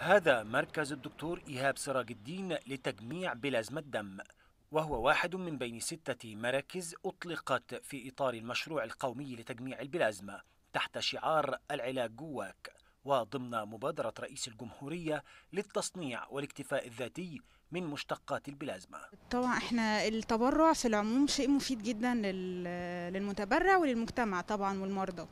هذا مركز الدكتور إيهاب سراج الدين لتجميع بلازما الدم وهو واحد من بين ستة مراكز أطلقت في إطار المشروع القومي لتجميع البلازما تحت شعار العلاج جواك وضمن مبادرة رئيس الجمهورية للتصنيع والاكتفاء الذاتي من مشتقات البلازما طبعا احنا التبرع في العموم شيء مفيد جدا للمتبرع وللمجتمع طبعا والمرضى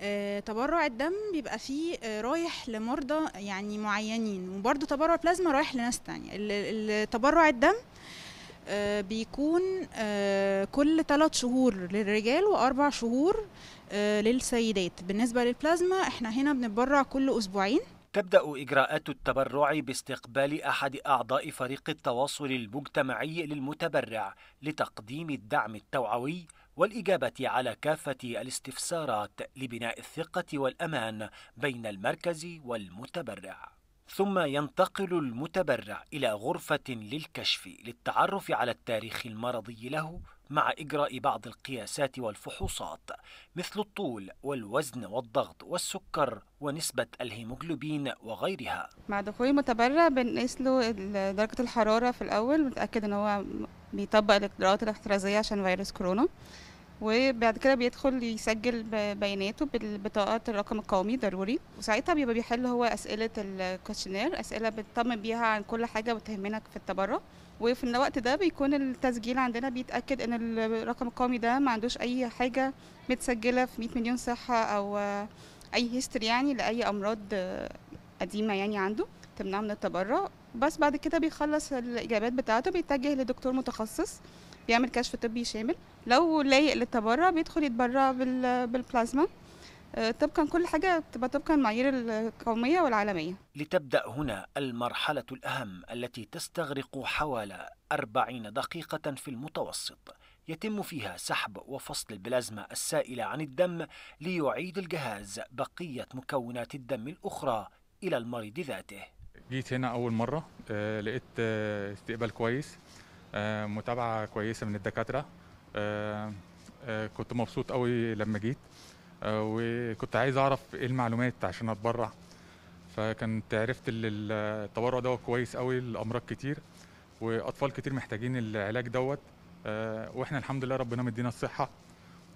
آه، تبرع الدم بيبقى فيه آه، رايح لمرضى يعني معينين وبرضه تبرع البلازما رايح لناس تانية تبرع الدم آه، بيكون آه، كل ثلاث شهور للرجال وأربع شهور آه، للسيدات بالنسبة للبلازما احنا هنا بنتبرع كل أسبوعين تبدأ إجراءات التبرع باستقبال أحد أعضاء فريق التواصل المجتمعي للمتبرع لتقديم الدعم التوعوي والإجابة على كافة الاستفسارات لبناء الثقة والأمان بين المركز والمتبرع ثم ينتقل المتبرع إلى غرفة للكشف للتعرف على التاريخ المرضي له مع إجراء بعض القياسات والفحوصات مثل الطول والوزن والضغط والسكر ونسبة الهيموجلوبين وغيرها مع دخول المتبرع بنقيس له درجة الحرارة في الأول بنتأكد إن هو بيطبق الإجراءات الاحترازية عشان فيروس كورونا وبعد كده بيدخل يسجل بياناته بالبطاقة الرقم القومي ضروري وساعتها بيبقى بيحل هو أسئلة الكوشنير أسئلة بتطمن بيها عن كل حاجة بتهمنك في التبرع وفي الوقت ده بيكون التسجيل عندنا بيتأكد إن الرقم القومي ده ما عندوش أي حاجة متسجلة في 100 مليون صحة أو أي هيستوري يعني لأي أمراض قديمة يعني عنده تمنعه من التبرع بس بعد كده بيخلص الاجابات بتاعته بيتجه لدكتور متخصص بيعمل كشف طبي شامل لو لايق للتبرع بيدخل يتبرع بالبلازما آه، طبقا كل حاجة بتبقى طبقا المعايير القومية والعالمية لتبدأ هنا المرحلة الأهم التي تستغرق حوالي 40 دقيقة في المتوسط يتم فيها سحب وفصل البلازما السائلة عن الدم ليعيد الجهاز بقية مكونات الدم الأخرى إلى المريض ذاته جيت هنا اول مره آه، لقيت آه، استقبال كويس آه، متابعه كويسه من الدكاتره كنت مبسوط قوي لما جيت وكنت عايز اعرف ايه المعلومات عشان اتبرع فكنت عرفت ان التبرع دوت كويس قوي لامراض كتير واطفال كتير محتاجين العلاج دوت واحنا الحمد لله ربنا مدينا الصحه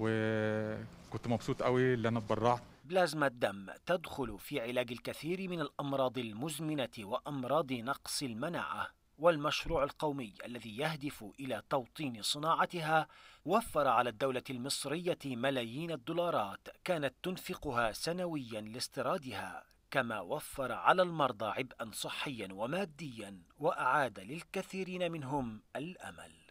وكنت مبسوط قوي ان انا اتبرعت بلازما الدم تدخل في علاج الكثير من الأمراض المزمنة وأمراض نقص المناعة والمشروع القومي الذي يهدف إلى توطين صناعتها وفر على الدولة المصرية ملايين الدولارات كانت تنفقها سنويا لاستيرادها كما وفر على المرضى عبئا صحيا وماديا وأعاد للكثيرين منهم الأمل